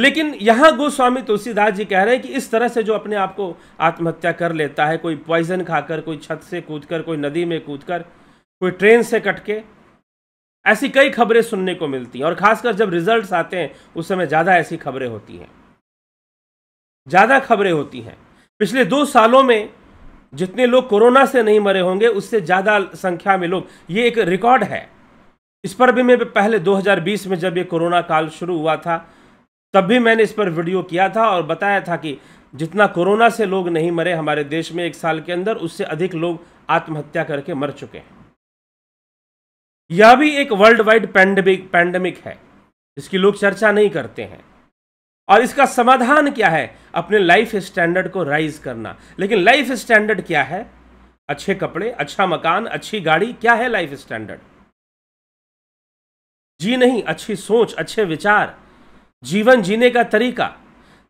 लेकिन यहां गोस्वामी तुलसीदास जी कह रहे हैं कि इस तरह से जो अपने आप को आत्महत्या कर लेता है कोई पॉइजन खाकर कोई छत से कूदकर कोई नदी में कूदकर कोई ट्रेन से कटके ऐसी कई खबरें सुनने को मिलती हैं और खासकर जब रिजल्ट्स आते हैं उस समय ज़्यादा ऐसी खबरें होती हैं ज़्यादा खबरें होती हैं पिछले दो सालों में जितने लोग कोरोना से नहीं मरे होंगे उससे ज़्यादा संख्या में लोग ये एक रिकॉर्ड है इस पर भी मैं पहले 2020 में जब ये कोरोना काल शुरू हुआ था तब भी मैंने इस पर वीडियो किया था और बताया था कि जितना कोरोना से लोग नहीं मरे हमारे देश में एक साल के अंदर उससे अधिक लोग आत्महत्या करके मर चुके हैं यह भी एक वर्ल्ड वाइड पैंडमिक पैंडमिक है जिसकी लोग चर्चा नहीं करते हैं और इसका समाधान क्या है अपने लाइफ स्टैंडर्ड को राइज करना लेकिन लाइफ स्टैंडर्ड क्या है अच्छे कपड़े अच्छा मकान अच्छी गाड़ी क्या है लाइफ स्टैंडर्ड जी नहीं अच्छी सोच अच्छे विचार जीवन जीने का तरीका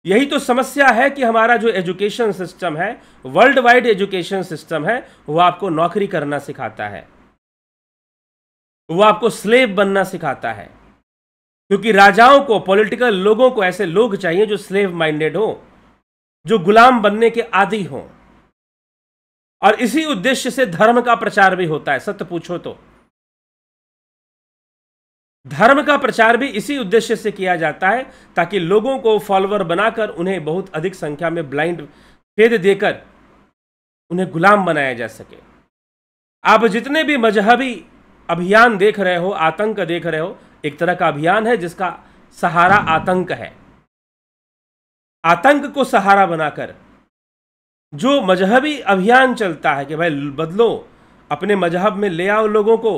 यही तो समस्या है कि हमारा जो एजुकेशन सिस्टम है वर्ल्ड वाइड एजुकेशन सिस्टम है वो आपको नौकरी करना सिखाता है वो आपको स्लेब बनना सिखाता है क्योंकि राजाओं को पॉलिटिकल लोगों को ऐसे लोग चाहिए जो स्लेव माइंडेड हो जो गुलाम बनने के आदि हो और इसी उद्देश्य से धर्म का प्रचार भी होता है सत्य पूछो तो धर्म का प्रचार भी इसी उद्देश्य से किया जाता है ताकि लोगों को फॉलोअर बनाकर उन्हें बहुत अधिक संख्या में ब्लाइंड फेद देकर उन्हें गुलाम बनाया जा सके आप जितने भी मजहबी अभियान देख रहे हो आतंक देख रहे हो एक तरह का अभियान है जिसका सहारा आतंक है आतंक को सहारा बनाकर जो मजहबी अभियान चलता है कि भाई बदलो अपने मजहब में ले आओ लोगों को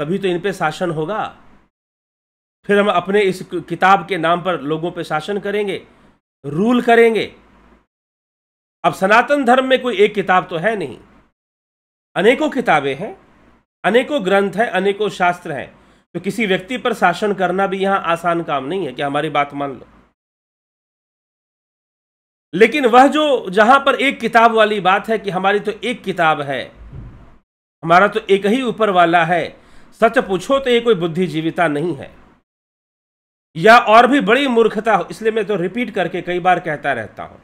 तभी तो इन पे शासन होगा फिर हम अपने इस किताब के नाम पर लोगों पे शासन करेंगे रूल करेंगे अब सनातन धर्म में कोई एक किताब तो है नहीं अनेकों किताबें हैं अनेकों ग्रंथ हैं अनेकों शास्त्र हैं तो किसी व्यक्ति पर शासन करना भी यहां आसान काम नहीं है कि हमारी बात मान लो लेकिन वह जो जहां पर एक किताब वाली बात है कि हमारी तो एक किताब है हमारा तो एक ही ऊपर वाला है सच पूछो तो ये कोई बुद्धिजीविता नहीं है या और भी बड़ी मूर्खता हो इसलिए मैं तो रिपीट करके कई बार कहता रहता हूं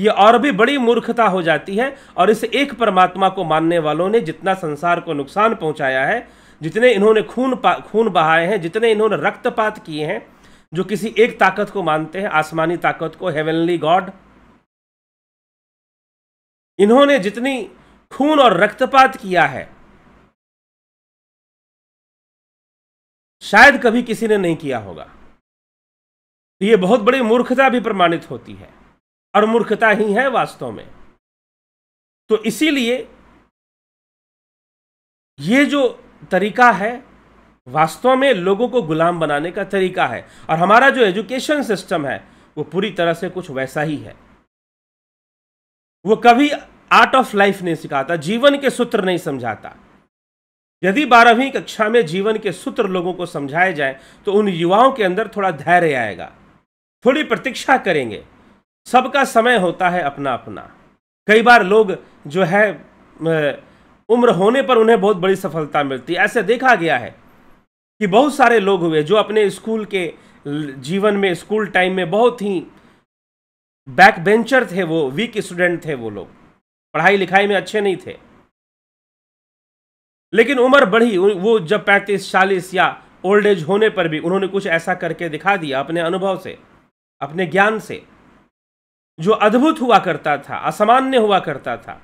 ये और भी बड़ी मूर्खता हो जाती है और इस एक परमात्मा को मानने वालों ने जितना संसार को नुकसान पहुंचाया है जितने इन्होंने खून खून बहाए हैं जितने इन्होंने रक्तपात किए हैं जो किसी एक ताकत को मानते हैं आसमानी ताकत को हेवनली गॉड इन्होंने जितनी खून और रक्तपात किया है शायद कभी किसी ने नहीं किया होगा तो ये बहुत बड़ी मूर्खता भी प्रमाणित होती है और मूर्खता ही है वास्तव में तो इसीलिए ये जो तरीका है वास्तव में लोगों को गुलाम बनाने का तरीका है और हमारा जो एजुकेशन सिस्टम है वो पूरी तरह से कुछ वैसा ही है वो कभी आर्ट ऑफ लाइफ नहीं सिखाता जीवन के सूत्र नहीं समझाता यदि बारहवीं कक्षा में जीवन के सूत्र लोगों को समझाए जाए तो उन युवाओं के अंदर थोड़ा धैर्य आएगा थोड़ी प्रतीक्षा करेंगे सबका समय होता है अपना अपना कई बार लोग जो है उम्र होने पर उन्हें बहुत बड़ी सफलता मिलती है ऐसे देखा गया है कि बहुत सारे लोग हुए जो अपने स्कूल के जीवन में स्कूल टाइम में बहुत ही बैक बेंचर थे वो वीक स्टूडेंट थे वो लोग पढ़ाई लिखाई में अच्छे नहीं थे लेकिन उम्र बढ़ी वो जब पैंतीस चालीस या ओल्ड एज होने पर भी उन्होंने कुछ ऐसा करके दिखा दिया अपने अनुभव से अपने ज्ञान से जो अद्भुत हुआ करता था असामान्य हुआ करता था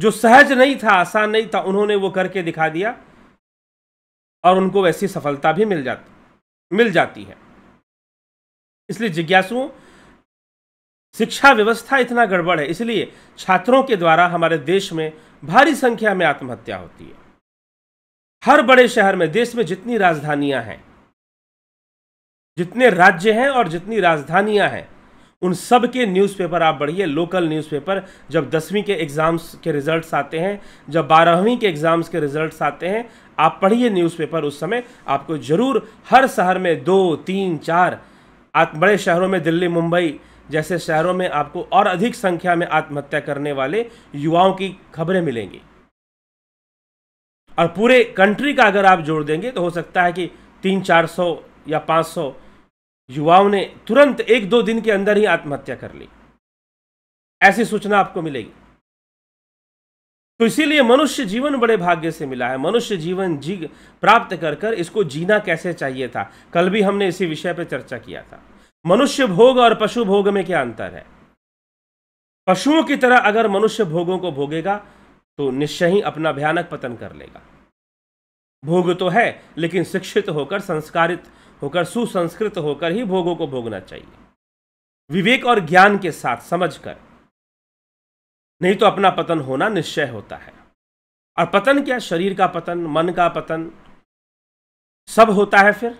जो सहज नहीं था आसान नहीं था उन्होंने वो करके दिखा दिया और उनको वैसी सफलता भी मिल जाती मिल जाती है इसलिए जिज्ञासुओं शिक्षा व्यवस्था इतना गड़बड़ है इसलिए छात्रों के द्वारा हमारे देश में भारी संख्या में आत्महत्या होती है हर बड़े शहर में देश में जितनी राजधानियां हैं जितने राज्य हैं और जितनी राजधानियां हैं उन सब के न्यूज़पेपर आप बढ़िए लोकल न्यूज़पेपर जब दसवीं के एग्ज़ाम्स के रिज़ल्ट्स आते हैं जब बारहवीं के एग्ज़ाम्स के रिज़ल्ट्स आते हैं आप पढ़िए न्यूज़पेपर उस समय आपको ज़रूर हर शहर में दो तीन चार बड़े शहरों में दिल्ली मुंबई जैसे शहरों में आपको और अधिक संख्या में आत्महत्या करने वाले युवाओं की खबरें मिलेंगी और पूरे कंट्री का अगर आप जोड़ देंगे तो हो सकता है कि तीन चार सौ या पाँच सौ युवाओं ने तुरंत एक दो दिन के अंदर ही आत्महत्या कर ली ऐसी सूचना आपको मिलेगी तो इसीलिए मनुष्य जीवन बड़े भाग्य से मिला है मनुष्य जीवन जी प्राप्त कर कर इसको जीना कैसे चाहिए था कल भी हमने इसी विषय पर चर्चा किया था मनुष्य भोग और पशु भोग में क्या अंतर है पशुओं की तरह अगर मनुष्य भोगों को भोगेगा तो निश्चय ही अपना भयानक पतन कर लेगा भोग तो है लेकिन शिक्षित होकर संस्कारित होकर सुसंस्कृत होकर ही भोगों को भोगना चाहिए विवेक और ज्ञान के साथ समझकर नहीं तो अपना पतन होना निश्चय होता है और पतन क्या शरीर का पतन मन का पतन सब होता है फिर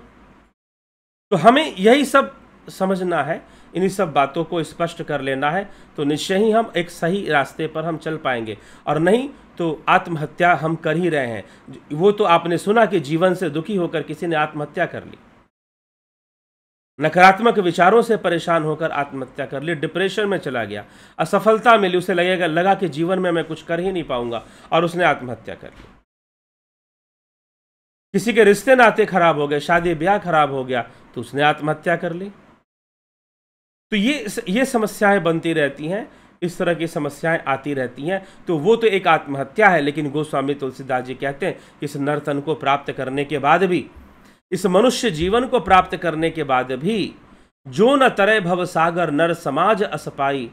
तो हमें यही सब समझना है इन्हीं सब बातों को स्पष्ट कर लेना है तो निश्चय ही हम एक सही रास्ते पर हम चल पाएंगे और नहीं तो आत्महत्या हम कर ही रहे हैं वो तो आपने सुना कि जीवन से दुखी होकर किसी ने आत्महत्या कर ली नकारात्मक विचारों से परेशान होकर आत्महत्या कर ली डिप्रेशन में चला गया असफलता मिली उसे लगेगा लगा कि जीवन में मैं कुछ कर ही नहीं पाऊंगा और उसने आत्महत्या कर ली किसी के रिश्ते नाते खराब हो गए शादी ब्याह खराब हो गया तो उसने आत्महत्या कर ली तो ये ये समस्याएं बनती रहती हैं इस तरह की समस्याएं आती रहती हैं तो वो तो एक आत्महत्या है लेकिन गोस्वामी तुलसीदास जी कहते हैं कि इस नर्तन को प्राप्त करने के बाद भी इस मनुष्य जीवन को प्राप्त करने के बाद भी जो न तरे भव सागर नर समाज असपाई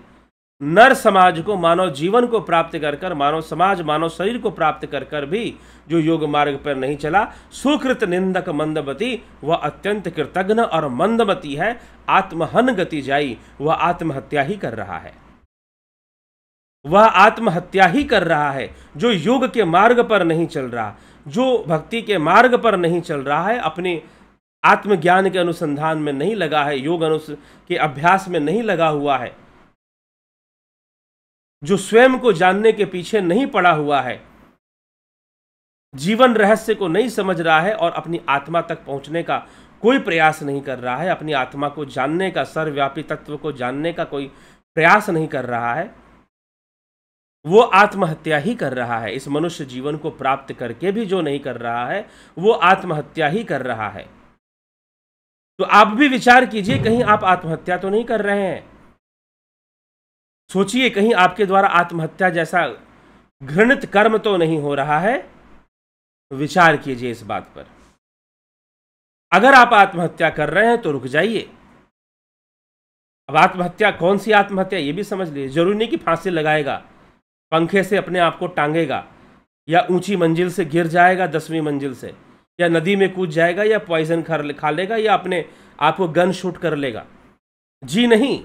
नर समाज को मानव जीवन को प्राप्त कर कर मानव समाज मानव शरीर को प्राप्त कर कर भी जो योग मार्ग पर नहीं चला सुकृत निंदक मंदमती वह अत्यंत कृतघ्न और मंदमती है आत्महन गति जाई वह आत्महत्या ही कर रहा है वह आत्महत्या ही कर रहा है जो योग के मार्ग पर नहीं चल रहा जो भक्ति के मार्ग पर नहीं चल रहा है अपने आत्मज्ञान के अनुसंधान में नहीं लगा है योग अनुस के अभ्यास में नहीं लगा हुआ है जो स्वयं को जानने के पीछे नहीं पड़ा हुआ है जीवन रहस्य को नहीं समझ रहा है और अपनी आत्मा तक पहुंचने का कोई प्रयास नहीं कर रहा है अपनी आत्मा को जानने का सर्वव्यापी तत्व को जानने का कोई प्रयास नहीं कर रहा है वो आत्महत्या ही कर रहा है इस मनुष्य जीवन को प्राप्त करके भी जो नहीं कर रहा है वो आत्महत्या ही कर रहा है तो आप भी विचार कीजिए कहीं आप आत्महत्या तो नहीं कर रहे हैं सोचिए कहीं आपके द्वारा आत्महत्या जैसा घृणित कर्म तो नहीं हो रहा है विचार कीजिए इस बात पर अगर आप आत्महत्या कर रहे हैं तो रुक जाइए अब आत्महत्या कौन सी आत्महत्या ये भी समझ लीजिए जरूरी नहीं कि फांसी लगाएगा पंखे से अपने आप को टांगेगा या ऊंची मंजिल से गिर जाएगा दसवीं मंजिल से या नदी में कूद जाएगा या पॉइजन खा लेगा या अपने आप को गन शूट कर लेगा जी नहीं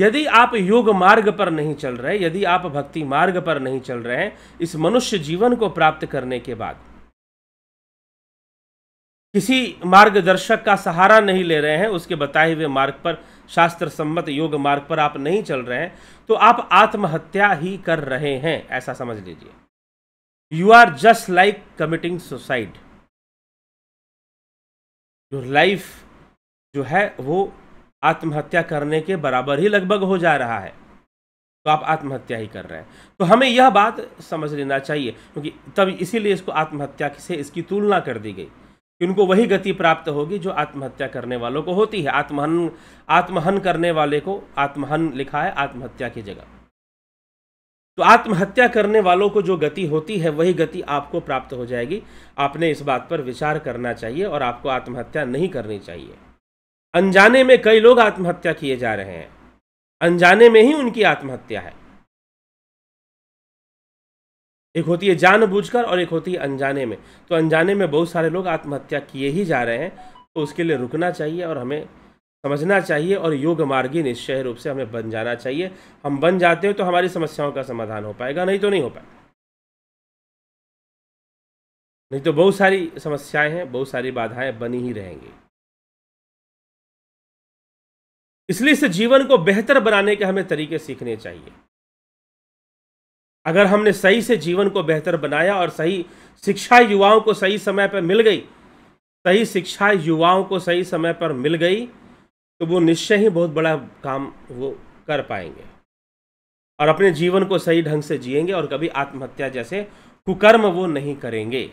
यदि आप योग मार्ग पर नहीं चल रहे यदि आप भक्ति मार्ग पर नहीं चल रहे हैं इस मनुष्य जीवन को प्राप्त करने के बाद किसी मार्गदर्शक का सहारा नहीं ले रहे हैं उसके बताए हुए मार्ग पर शास्त्र सम्मत योग मार्ग पर आप नहीं चल रहे हैं तो आप आत्महत्या ही कर रहे हैं ऐसा समझ लीजिए you are just like committing suicide your life जो है वो आत्महत्या करने के बराबर ही लगभग हो जा रहा है तो आप आत्महत्या ही कर रहे हैं तो हमें यह बात समझ लेना चाहिए क्योंकि तब इसीलिए इसको आत्महत्या से इसकी तुलना कर दी गई उनको वही गति प्राप्त होगी जो आत्महत्या करने वालों को होती है आत्महन आत्महन करने वाले को आत्महन लिखा है आत्महत्या की जगह तो आत्महत्या करने वालों को जो गति होती है वही गति आपको प्राप्त हो जाएगी आपने इस बात पर विचार करना चाहिए और आपको आत्महत्या नहीं करनी चाहिए अनजाने में कई लोग आत्महत्या किए जा रहे हैं अनजाने में ही उनकी आत्महत्या है एक होती है जानबूझकर और एक होती है अनजाने में तो अनजाने में बहुत सारे लोग आत्महत्या किए ही जा रहे हैं तो उसके लिए रुकना चाहिए और हमें समझना चाहिए और योग मार्गी निश्चय रूप से हमें बन जाना चाहिए हम बन जाते हैं तो हमारी समस्याओं का समाधान हो पाएगा नहीं तो नहीं हो पाएगा नहीं तो बहुत सारी समस्याएं हैं बहुत सारी बाधाएं बनी ही रहेंगी इसलिए इस जीवन को बेहतर बनाने के हमें तरीके सीखने चाहिए अगर हमने सही से जीवन को बेहतर बनाया और सही शिक्षा युवाओं को सही समय पर मिल गई सही शिक्षा युवाओं को सही समय पर मिल गई तो वो निश्चय ही बहुत बड़ा काम वो कर पाएंगे और अपने जीवन को सही ढंग से जिएंगे और कभी आत्महत्या जैसे कुकर्म वो नहीं करेंगे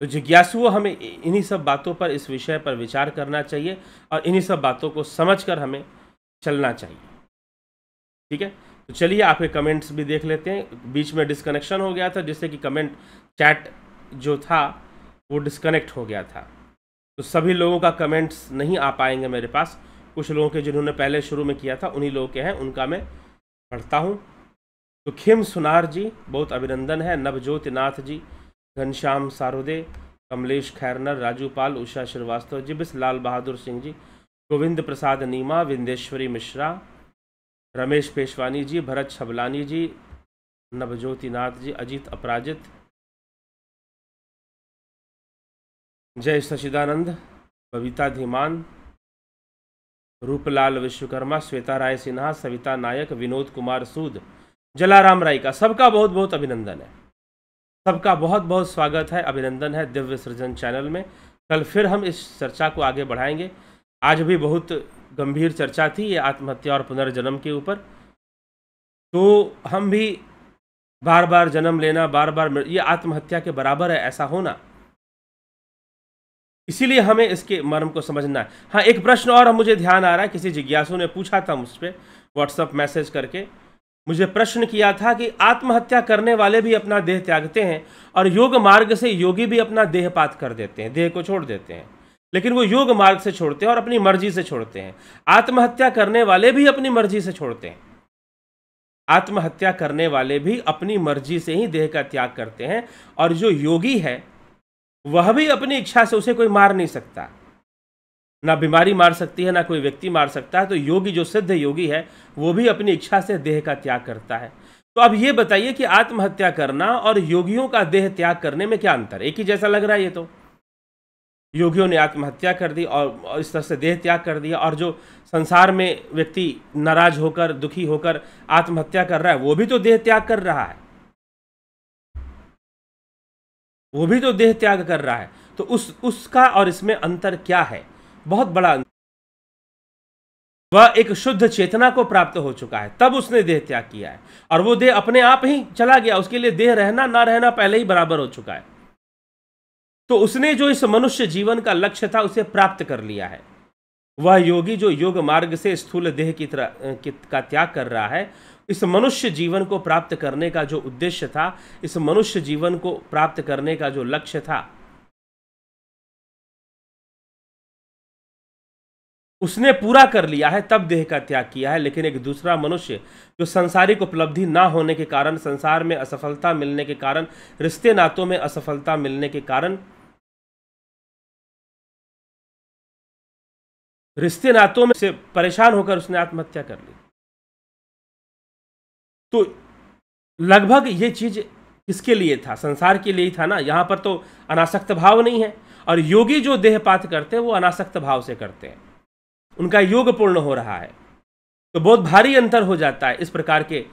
तो जिज्ञासुओं हमें इन्हीं सब बातों पर इस विषय पर विचार करना चाहिए और इन्हीं सब बातों को समझकर हमें चलना चाहिए ठीक है तो चलिए आपके कमेंट्स भी देख लेते हैं बीच में डिस्कनेक्शन हो गया था जिससे कि कमेंट चैट जो था वो डिस्कनेक्ट हो गया था तो सभी लोगों का कमेंट्स नहीं आ पाएंगे मेरे पास कुछ लोगों के जिन्होंने पहले शुरू में किया था उन्हीं लोगों के हैं उनका मैं पढ़ता हूँ तो खिम सुनार जी बहुत अभिनंदन है नवजोत नाथ जी घनश्याम सारोदे कमलेश खैरनर राजू पाल उषा श्रीवास्तव जी बिस लाल बहादुर सिंह जी गोविंद प्रसाद नीमा विंदेश्वरी मिश्रा रमेश पेशवानी जी भरत छबलानी जी नवज्योति नाथ जी अजीत अपराजित जय सचिदानंद बबीता धीमान रूपलाल विश्वकर्मा श्वेता राय सिन्हा सविता नायक विनोद कुमार सूद जलाराम राय का सबका बहुत बहुत अभिनंदन है सबका बहुत बहुत स्वागत है अभिनंदन है दिव्य सृजन चैनल में कल फिर हम इस चर्चा को आगे बढ़ाएंगे आज भी बहुत गंभीर चर्चा थी ये आत्महत्या और पुनर्जन्म के ऊपर तो हम भी बार बार जन्म लेना बार बार ये आत्महत्या के बराबर है ऐसा होना इसीलिए हमें इसके मर्म को समझना है हाँ एक प्रश्न और मुझे ध्यान आ रहा है किसी जिज्ञासु ने पूछा था मुझ पर व्हाट्सअप मैसेज करके मुझे प्रश्न किया था कि आत्महत्या करने वाले भी अपना देह त्यागते हैं और योग मार्ग से योगी भी अपना देहपात कर देते हैं देह को छोड़ देते हैं लेकिन वो योग मार्ग से छोड़ते हैं और अपनी मर्जी से छोड़ते हैं आत्महत्या करने वाले भी अपनी मर्जी से छोड़ते हैं आत्महत्या करने वाले भी अपनी मर्जी से ही देह का त्याग करते हैं और जो योगी है वह भी अपनी इच्छा से उसे कोई मार नहीं सकता ना बीमारी मार सकती है ना कोई व्यक्ति मार सकता है तो योगी जो सिद्ध योगी है वो भी अपनी इच्छा से देह का त्याग करता है तो अब ये बताइए कि आत्महत्या करना और योगियों का देह त्याग करने में क्या अंतर एक ही जैसा लग रहा है ये तो योगियों ने आत्महत्या कर दी और इस तरह से देह त्याग कर दिया और जो संसार में व्यक्ति नाराज होकर दुखी होकर आत्महत्या कर रहा है वो भी तो देह त्याग कर रहा है वो भी तो देह त्याग कर रहा है तो उस उसका और इसमें अंतर क्या है बहुत बड़ा अंतर वह एक शुद्ध चेतना को प्राप्त हो चुका है तब उसने देह त्याग किया है और वो देह अपने आप ही चला गया उसके लिए देह रहना ना रहना पहले ही बराबर हो चुका है तो उसने जो इस मनुष्य जीवन का लक्ष्य था उसे प्राप्त कर लिया है वह योगी जो योग मार्ग से स्थूल देह की तरह का त्याग कर रहा है इस मनुष्य जीवन को प्राप्त करने का जो उद्देश्य था इस मनुष्य जीवन को प्राप्त करने का जो लक्ष्य था उसने पूरा कर लिया है तब देह का त्याग किया है लेकिन एक दूसरा मनुष्य जो संसारिक उपलब्धि ना होने के कारण संसार में असफलता मिलने के कारण रिश्ते नातों में असफलता मिलने के कारण रिश्ते नातों में से परेशान होकर उसने आत्महत्या कर ली तो लगभग ये चीज किसके लिए था संसार के लिए ही था ना यहां पर तो अनासक्त भाव नहीं है और योगी जो देहपात करते हैं वो अनासक्त भाव से करते हैं उनका योग पूर्ण हो रहा है तो बहुत भारी अंतर हो जाता है इस प्रकार के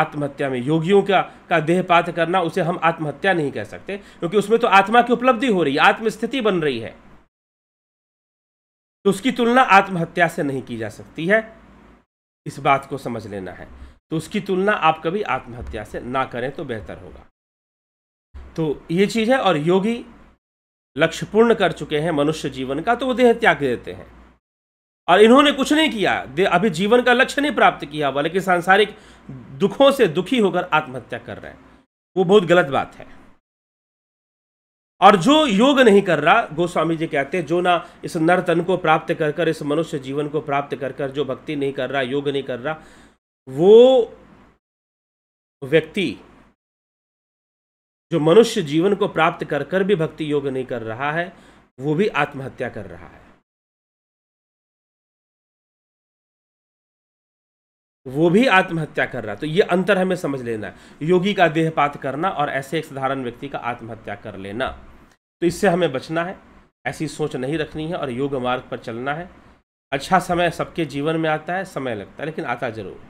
आत्महत्या में योगियों का का देहपात करना उसे हम आत्महत्या नहीं कह सकते क्योंकि उसमें तो आत्मा की उपलब्धि हो रही है आत्मस्थिति बन रही है तो उसकी तुलना आत्महत्या से नहीं की जा सकती है इस बात को समझ लेना है तो उसकी तुलना आप कभी आत्महत्या से ना करें तो बेहतर होगा तो ये चीज़ है और योगी लक्ष्य पूर्ण कर चुके हैं मनुष्य जीवन का तो वो देह त्याग देते हैं और इन्होंने कुछ नहीं किया अभी जीवन का लक्ष्य नहीं प्राप्त किया बल्कि सांसारिक दुखों से दुखी होकर आत्महत्या कर रहे हैं वो बहुत गलत बात है और जो योग नहीं कर रहा गोस्वामी जी कहते हैं जो ना इस नरतन को प्राप्त कर कर इस मनुष्य जीवन को प्राप्त कर कर जो भक्ति नहीं कर रहा योग नहीं कर रहा वो व्यक्ति जो मनुष्य जीवन को प्राप्त कर कर भी भक्ति योग नहीं कर रहा है वो भी आत्महत्या कर रहा है वो भी आत्महत्या कर रहा है तो ये अंतर हमें समझ लेना है योगी का देहपात करना और ऐसे एक साधारण व्यक्ति का आत्महत्या कर लेना तो इससे हमें बचना है ऐसी सोच नहीं रखनी है और योग मार्ग पर चलना है अच्छा समय सबके जीवन में आता है समय लगता है लेकिन आता जरूर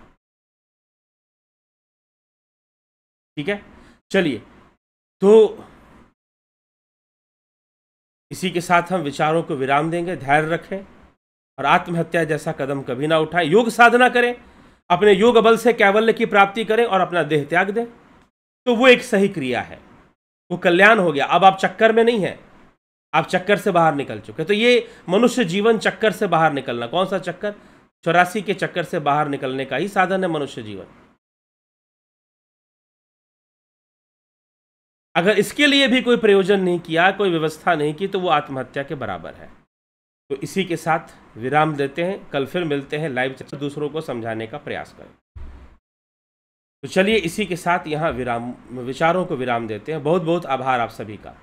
ठीक है चलिए तो इसी के साथ हम विचारों को विराम देंगे धैर्य रखें और आत्महत्या जैसा कदम कभी ना उठाएं योग साधना करें अपने योग बल से कैवल्य की प्राप्ति करें और अपना देह त्याग दें तो वो एक सही क्रिया है वो कल्याण हो गया अब आप चक्कर में नहीं है आप चक्कर से बाहर निकल चुके तो ये मनुष्य जीवन चक्कर से बाहर निकलना कौन सा चक्कर चौरासी के चक्कर से बाहर निकलने का ही साधन है मनुष्य जीवन अगर इसके लिए भी कोई प्रयोजन नहीं किया कोई व्यवस्था नहीं की तो वो आत्महत्या के बराबर है तो इसी के साथ विराम देते हैं कल फिर मिलते हैं लाइव दूसरों को समझाने का प्रयास करें तो चलिए इसी के साथ यहाँ विराम विचारों को विराम देते हैं बहुत बहुत आभार आप सभी का